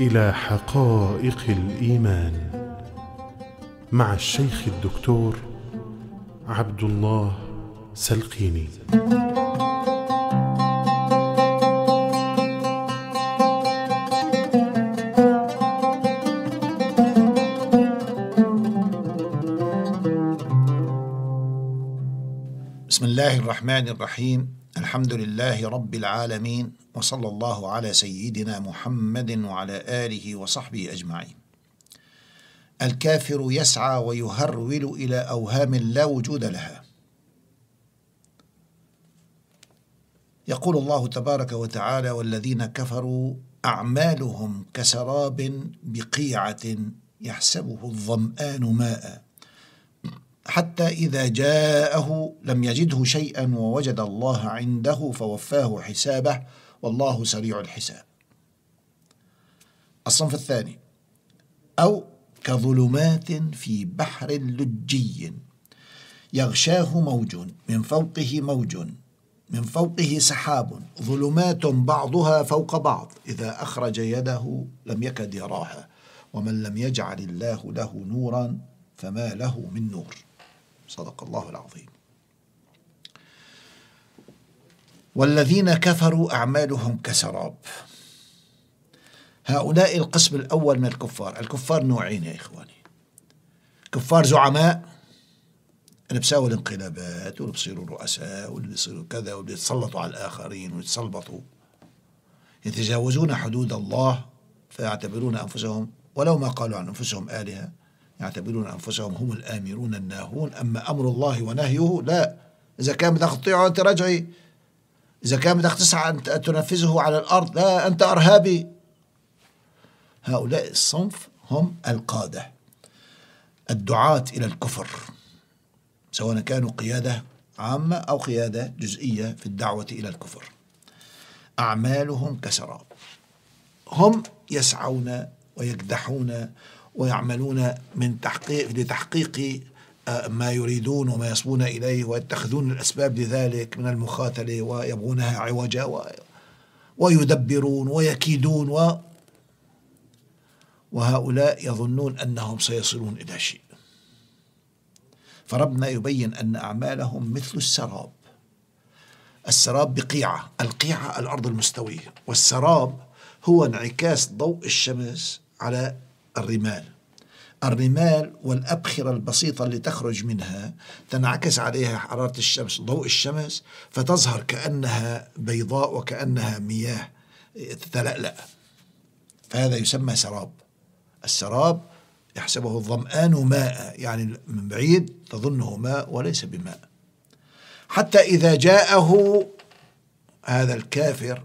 الى حقائق الايمان مع الشيخ الدكتور عبد الله سلقيني بسم الله الرحمن الرحيم الحمد لله رب العالمين وصلى الله على سيدنا محمد وعلى آله وصحبه أجمعين الكافر يسعى ويهرول إلى أوهام لا وجود لها يقول الله تبارك وتعالى والذين كفروا أعمالهم كسراب بقيعة يحسبه الظمآن ماءً حتى إذا جاءه لم يجده شيئا ووجد الله عنده فوفاه حسابه والله سريع الحساب. الصنف الثاني أو كظلمات في بحر لجي يغشاه موج من فوقه موج من فوقه سحاب ظلمات بعضها فوق بعض إذا أخرج يده لم يكد يراها ومن لم يجعل الله له نورا فما له من نور صدق الله العظيم والذين كفروا أعمالهم كسراب هؤلاء القسم الأول من الكفار الكفار نوعين يا إخواني كفار زعماء اللي بساووا الانقلابات واللي بصيروا رؤساء واللي بصيروا كذا واللي يتسلطوا على الآخرين ويتسلبطوا يتجاوزون حدود الله فيعتبرون أنفسهم ولو ما قالوا عن أنفسهم آلهة يعتبرون أنفسهم هم الآمرون الناهون أما أمر الله ونهيه لا إذا كان بدك تطيعه أنت رجعي إذا كان بدك تسعى أن تنفذه على الأرض لا أنت أرهابي هؤلاء الصنف هم القادة الدعاة إلى الكفر سواء كانوا قيادة عامة أو قيادة جزئية في الدعوة إلى الكفر أعمالهم كسراب هم يسعون ويكدحون ويعملون من تحقيق لتحقيق آه، ما يريدون وما يصبون إليه ويتخذون الأسباب لذلك من المخاتلة ويبغونها عوجا و ويدبرون ويكيدون و وهؤلاء يظنون أنهم سيصلون إلى شيء فربنا يبين أن أعمالهم مثل السراب السراب بقيعة القيعة الأرض المستوية والسراب هو انعكاس ضوء الشمس على الرمال الرمال والأبخرة البسيطة اللي تخرج منها تنعكس عليها حرارة الشمس ضوء الشمس فتظهر كأنها بيضاء وكأنها مياه تتلألأ فهذا يسمى سراب السراب يحسبه الظمآن ماء يعني من بعيد تظنه ماء وليس بماء حتى إذا جاءه هذا الكافر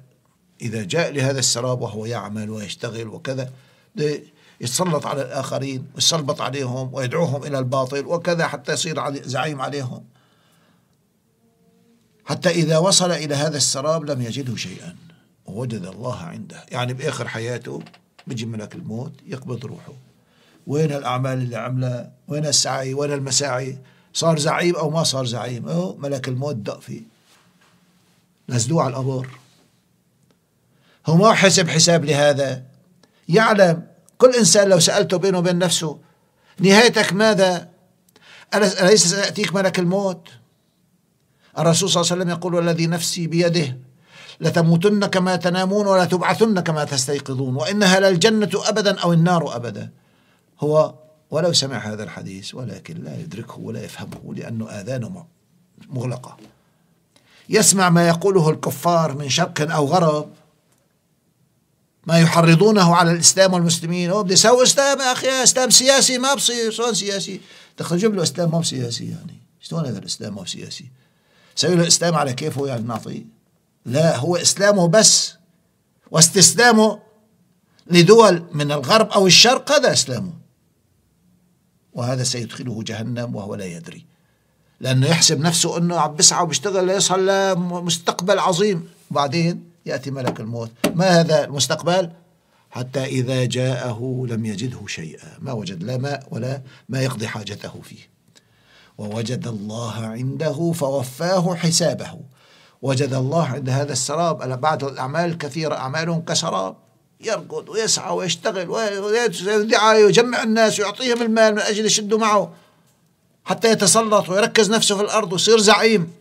إذا جاء لهذا السراب وهو يعمل ويشتغل وكذا يتسلط على الآخرين ويسلبط عليهم ويدعوهم إلى الباطل وكذا حتى يصير زعيم عليهم حتى إذا وصل إلى هذا السراب لم يجده شيئا ووجد الله عنده يعني بآخر حياته بيجي ملك الموت يقبض روحه وين الأعمال اللي عملها وين السعي وين المساعي صار زعيم أو ما صار زعيم أو ملك الموت دق فيه نزلوه على القبر هو ما حسب حساب لهذا يعلم كل إنسان لو سألته بينه وبين نفسه نهايتك ماذا أليس سيأتيك ملك الموت الرسول صلى الله عليه وسلم يقول والذي نفسي بيده لتموتن كما تنامون ولا تبعثن كما تستيقظون وإنها للجنة أبدا أو النار أبدا هو ولو سمع هذا الحديث ولكن لا يدركه ولا يفهمه لأنه آذانه مغلقة يسمع ما يقوله الكفار من شرق أو غرب ما يحرضونه على الاسلام والمسلمين هو بده يسوي اسلام يا اخي اسلام سياسي ما بصير شلون سياسي؟ بدك له اسلام ما سياسي يعني شلون هذا الاسلام ما سياسي؟ سوي له اسلام على كيفه يعني نعطيه؟ لا هو اسلامه بس واستسلامه لدول من الغرب او الشرق هذا اسلامه وهذا سيدخله جهنم وهو لا يدري لانه يحسب نفسه انه عم بيسعى وبيشتغل ليصل لمستقبل عظيم وبعدين يأتي ملك الموت ما هذا المستقبل حتى إذا جاءه لم يجده شيئا ما وجد لا ماء ولا ما يقضي حاجته فيه ووجد الله عنده فوفاه حسابه وجد الله عند هذا السراب بعد الأعمال الكثيرة أعمال كسراب يركض ويسعى ويشتغل ويدعى ويجمع الناس ويعطيهم المال من أجل يشدوا معه حتى يتسلط ويركز نفسه في الأرض ويصير زعيم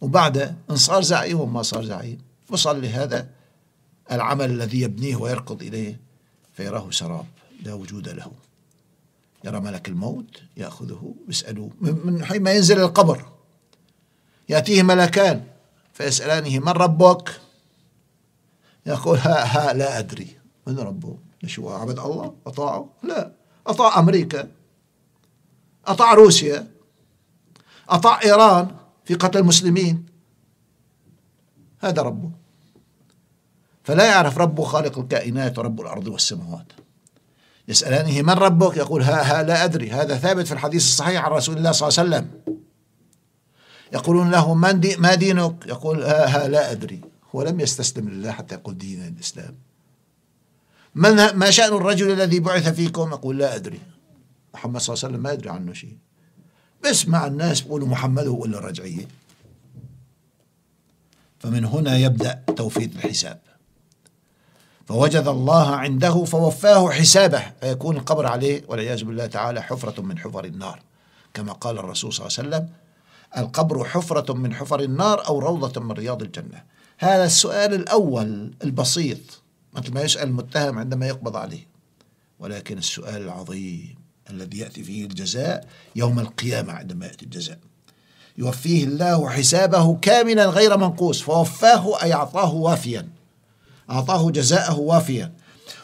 وبعد إن صار زعيم وما صار زعيم فصل لهذا العمل الذي يبنيه ويركض إليه فيراه سراب لا وجود له يرى ملك الموت يأخذه يسأله من حين ما ينزل القبر يأتيه ملكان فيسألانه من ربك يقول ها ها لا أدري من ربه هو عبد الله أطاعه لا أطاع أمريكا أطاع روسيا أطاع إيران في قتل المسلمين هذا ربه فلا يعرف ربه خالق الكائنات ورب الأرض والسماوات يسألانه من ربك يقول ها ها لا أدري هذا ثابت في الحديث الصحيح عن رسول الله صلى الله عليه وسلم يقولون له من دي ما دينك يقول ها ها لا أدري هو لم يستسلم لله حتى يقول دين الإسلام من ما شأن الرجل الذي بعث فيكم يقول لا أدري محمد صلى الله عليه وسلم ما يدري عنه شيء بسمع الناس بيقولوا محمد هو الرجعية فمن هنا يبدأ توفيد الحساب فوجد الله عنده فوفاه حسابه فيكون القبر عليه والعياذ بالله تعالى حفرة من حفر النار كما قال الرسول صلى الله عليه وسلم القبر حفرة من حفر النار أو روضة من رياض الجنة هذا السؤال الأول البسيط مثل ما يسأل المتهم عندما يقبض عليه ولكن السؤال العظيم الذي يأتي فيه الجزاء يوم القيامة عندما يأتي الجزاء يوفيه الله حسابه كاملا غير منقوص فوفاه أي أعطاه وافيا أعطاه جزاءه وافيا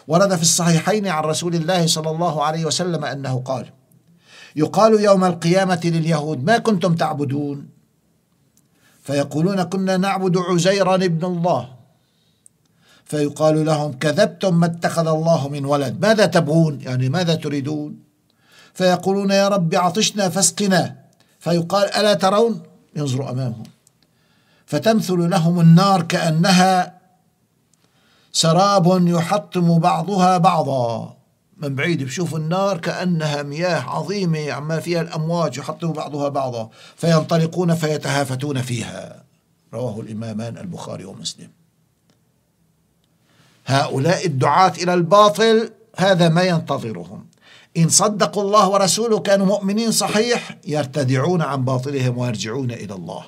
ورد في الصحيحين عن رسول الله صلى الله عليه وسلم أنه قال يقال يوم القيامة لليهود ما كنتم تعبدون فيقولون كنا نعبد عزيرا ابن الله فيقال لهم كذبتم ما اتخذ الله من ولد ماذا تبغون يعني ماذا تريدون فيقولون يا رب عطشنا فاسقنا فيقال ألا ترون ينظر أمامهم فتمثل لهم النار كأنها سراب يحطم بعضها بعضا من بعيد بشوف النار كأنها مياه عظيمة يعني ما فيها الأمواج يحطم بعضها بعضا فينطلقون فيتهافتون فيها رواه الإمامان البخاري ومسلم هؤلاء الدعاة إلى الباطل هذا ما ينتظرهم إن صدقوا الله ورسوله كانوا مؤمنين صحيح يرتدعون عن باطلهم ويرجعون إلى الله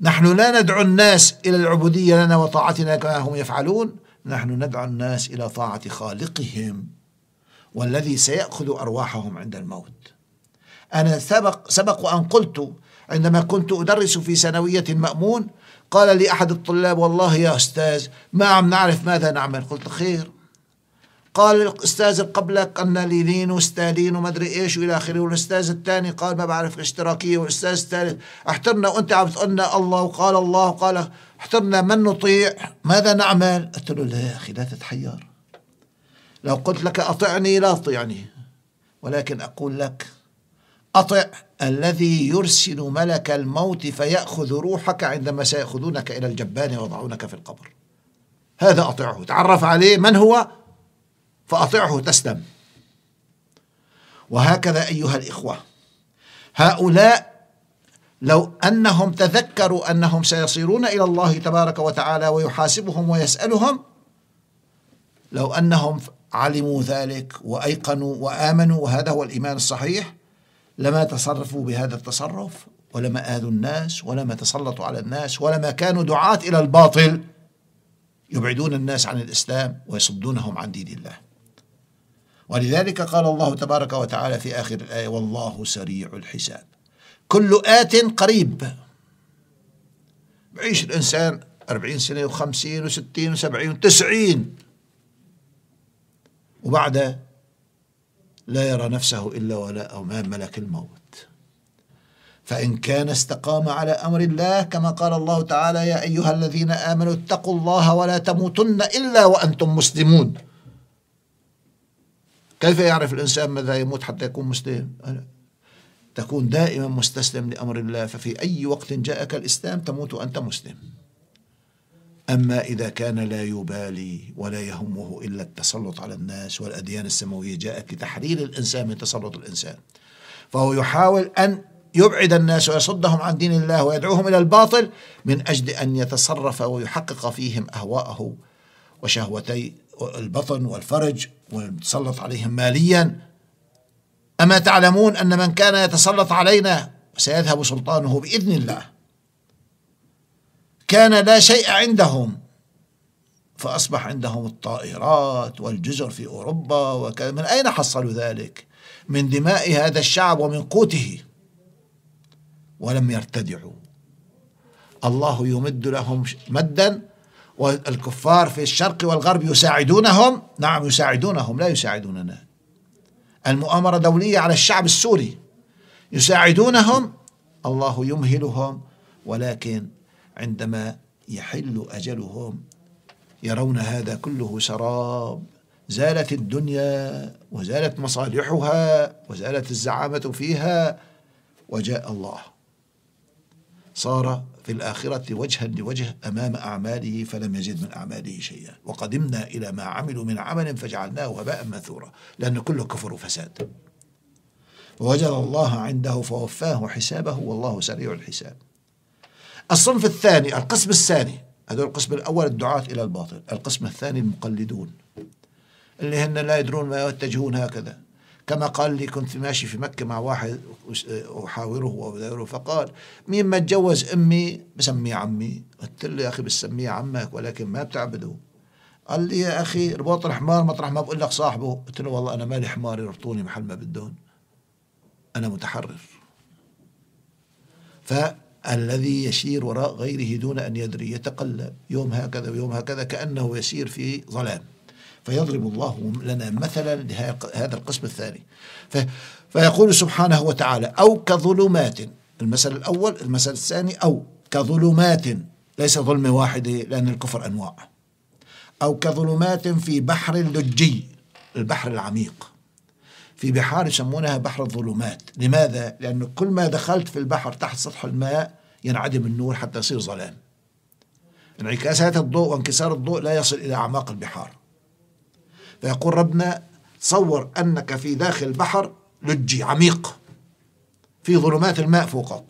نحن لا ندعو الناس إلى العبودية لنا وطاعتنا كما هم يفعلون نحن ندعو الناس إلى طاعة خالقهم والذي سيأخذ أرواحهم عند الموت أنا سبق, سبق أن قلت عندما كنت أدرس في ثانوية مأمون قال لي أحد الطلاب والله يا أستاذ ما عم نعرف ماذا نعمل قلت خير قال الاستاذ قبلك ان لينين وستالين وما ادري ايش والى اخره والاستاذ الثاني قال ما بعرف الاشتراكيه والاستاذ الثالث احترنا وانت عم تقولنا الله وقال الله وقال احترنا من نطيع ماذا نعمل قلت له لا يا اخي لا تتحير لو قلت لك اطعني لا تطيعني ولكن اقول لك اطع الذي يرسل ملك الموت فياخذ روحك عندما سياخذونك الى الجبان ويضعونك في القبر هذا اطعه تعرف عليه من هو فأطعه تسلم وهكذا أيها الإخوة هؤلاء لو أنهم تذكروا أنهم سيصيرون إلى الله تبارك وتعالى ويحاسبهم ويسألهم لو أنهم علموا ذلك وأيقنوا وآمنوا وهذا هو الإيمان الصحيح لما تصرفوا بهذا التصرف ولما آذوا الناس ولما تسلطوا على الناس ولما كانوا دعاة إلى الباطل يبعدون الناس عن الإسلام ويصدونهم عن دين الله ولذلك قال الله تبارك وتعالى في آخر الآية والله سريع الحساب كل آت قريب يعيش الإنسان أربعين سنة وخمسين وستين وسبعين وتسعين وبعد لا يرى نفسه إلا ولا أمام ملك الموت فإن كان استقام على أمر الله كما قال الله تعالى يا أيها الذين آمنوا اتقوا الله ولا تموتن إلا وأنتم مسلمون كيف يعرف الإنسان ماذا يموت حتى يكون مسلم تكون دائما مستسلم لأمر الله ففي أي وقت جاءك الإسلام تموت وأنت مسلم أما إذا كان لا يبالي ولا يهمه إلا التسلط على الناس والأديان السماوية جاءت لتحرير الإنسان من تسلط الإنسان فهو يحاول أن يبعد الناس ويصدهم عن دين الله ويدعوهم إلى الباطل من أجل أن يتصرف ويحقق فيهم أهواءه وشهوتي البطن والفرج ونتسلط عليهم ماليا أما تعلمون أن من كان يتسلط علينا سيذهب سلطانه بإذن الله كان لا شيء عندهم فأصبح عندهم الطائرات والجزر في أوروبا وكذا من أين حصلوا ذلك من دماء هذا الشعب ومن قوته ولم يرتدعوا الله يمد لهم مدا والكفار في الشرق والغرب يساعدونهم نعم يساعدونهم لا يساعدوننا المؤامرة دولية على الشعب السوري يساعدونهم الله يمهلهم ولكن عندما يحل أجلهم يرون هذا كله سراب زالت الدنيا وزالت مصالحها وزالت الزعامة فيها وجاء الله صار في الآخرة وجها لوجه أمام أعماله فلم يزد من أعماله شيئا وقدمنا إلى ما عملوا من عمل فجعلناه هباء منثورا لأن كله كفر وفساد ووجد الله عنده فوفاه حسابه والله سريع الحساب الصنف الثاني القسم الثاني هذول القسم الأول الدعاة إلى الباطل القسم الثاني المقلدون اللي هن لا يدرون ما يتجهون هكذا كما قال لي كنت ماشي في مكة مع واحد أحاوره وأداوره فقال مين ما تجوز أمي بسميه عمي قلت له يا أخي بسميه عمك ولكن ما بتعبده قال لي يا أخي رباط الحمار مطرح ما بقول لك صاحبه قلت له والله أنا مالي حمار يربطوني محل ما بدهم أنا متحرر فالذي يسير وراء غيره دون أن يدري يتقلب يوم هكذا ويوم هكذا كأنه يسير في ظلام فيضرب الله لنا مثلا لهذا القسم الثاني فيقول سبحانه وتعالى أو كظلمات المثل الأول المثل الثاني أو كظلمات ليس ظلمة واحدة لأن الكفر أنواع أو كظلمات في بحر لجي البحر العميق في بحار يسمونها بحر الظلمات لماذا؟ لأن كل ما دخلت في البحر تحت سطح الماء ينعدم النور حتى يصير ظلام انعكاسات الضوء وانكسار الضوء لا يصل إلى أعماق البحار فيقول ربنا تصور أنك في داخل بحر لجي عميق في ظلمات الماء فوقك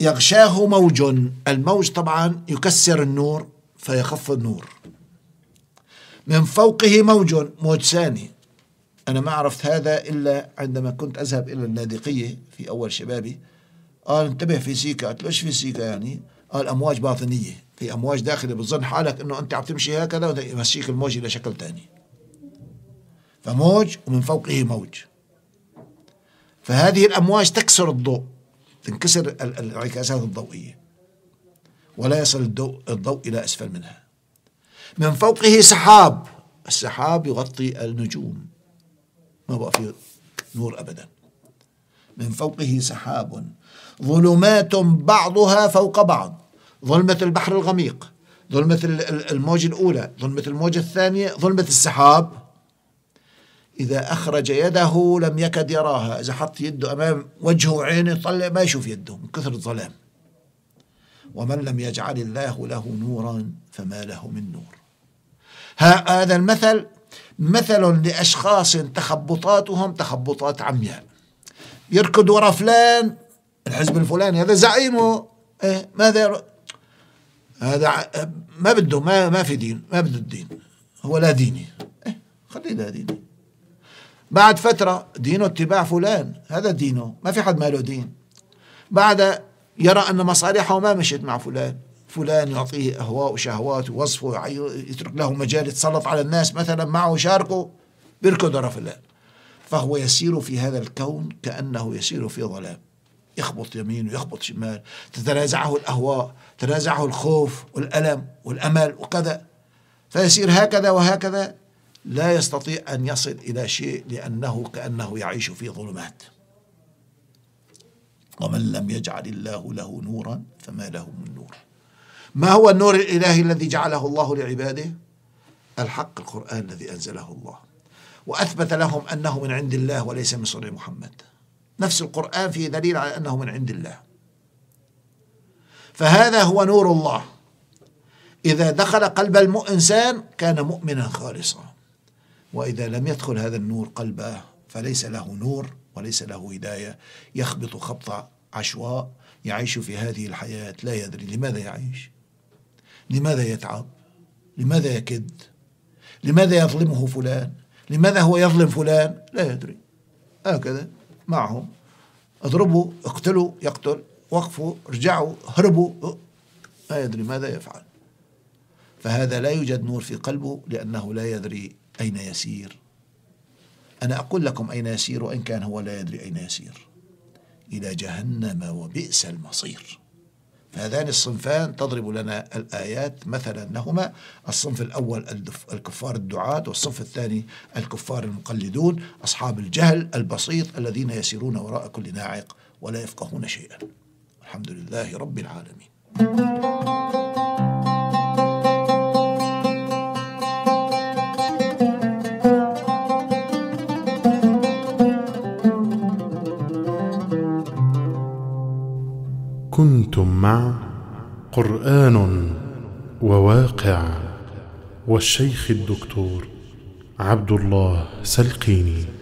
يغشاه موج الموج طبعا يكسر النور فيخفض النور من فوقه موج موج ثاني أنا ما عرفت هذا إلا عندما كنت أذهب إلى اللاذقية في أول شبابي قال انتبه في سيكا قلت له ايش في سيكا يعني قال أمواج باطنية في امواج داخلي بتظن حالك انه انت عم تمشي هكذا ويمشيك الموج الى شكل ثاني فموج ومن فوقه موج فهذه الامواج تكسر الضوء تنكسر الانعكاسات الضوئيه ولا يصل الضوء, الضوء الى اسفل منها من فوقه سحاب السحاب يغطي النجوم ما بقى في نور ابدا من فوقه سحاب ظلمات بعضها فوق بعض ظلمة البحر الغميق ظلمة الموجة الأولى ظلمة الموجة الثانية ظلمة السحاب إذا أخرج يده لم يكد يراها إذا حط يده أمام وجهه وعينه طلع ما يشوف يده من كثر الظلام ومن لم يجعل الله له نورا فما له من نور هذا المثل مثل لأشخاص تخبطاتهم تخبطات عمياء يركض وراء فلان الحزب الفلاني هذا زعيمه إيه ماذا هذا ما بده ما ما في دين ما بده الدين هو لا ديني إيه خليه لا ديني بعد فترة دينه اتباع فلان هذا دينه ما في حد ماله دين بعد يرى أن مصالحه ما مشيت مع فلان فلان يعطيه أهواء وشهوات ووصفه يترك له مجال يتسلط على الناس مثلا معه يشاركه بيركض ورا فلان فهو يسير في هذا الكون كأنه يسير في ظلام يخبط يمين ويخبط شمال تتنازعه الأهواء تنازعه الخوف والألم والأمل وكذا فيسير هكذا وهكذا لا يستطيع أن يصل إلى شيء لأنه كأنه يعيش في ظلمات ومن لم يجعل الله له نورا فما له من نور ما هو النور الإلهي الذي جعله الله لعباده الحق القرآن الذي أنزله الله وأثبت لهم أنه من عند الله وليس من صنع محمد نفس القرآن فيه دليل على أنه من عند الله فهذا هو نور الله إذا دخل قلب الإنسان كان مؤمنا خالصا وإذا لم يدخل هذا النور قلبه فليس له نور وليس له هداية يخبط خبط عشواء يعيش في هذه الحياة لا يدري لماذا يعيش لماذا يتعب لماذا يكد لماذا يظلمه فلان لماذا هو يظلم فلان لا يدري هكذا معهم اضربوا اقتلوا يقتل وقفوا ارجعوا هربوا لا يدري ماذا يفعل فهذا لا يوجد نور في قلبه لأنه لا يدري أين يسير أنا أقول لكم أين يسير وإن كان هو لا يدري أين يسير إلى جهنم وبئس المصير فهذان الصنفان تضرب لنا الآيات مثلا لهما الصنف الأول الكفار الدعاة والصنف الثاني الكفار المقلدون أصحاب الجهل البسيط الذين يسيرون وراء كل ناعق ولا يفقهون شيئا الحمد لله رب العالمين قران وواقع والشيخ الدكتور عبد الله سلقيني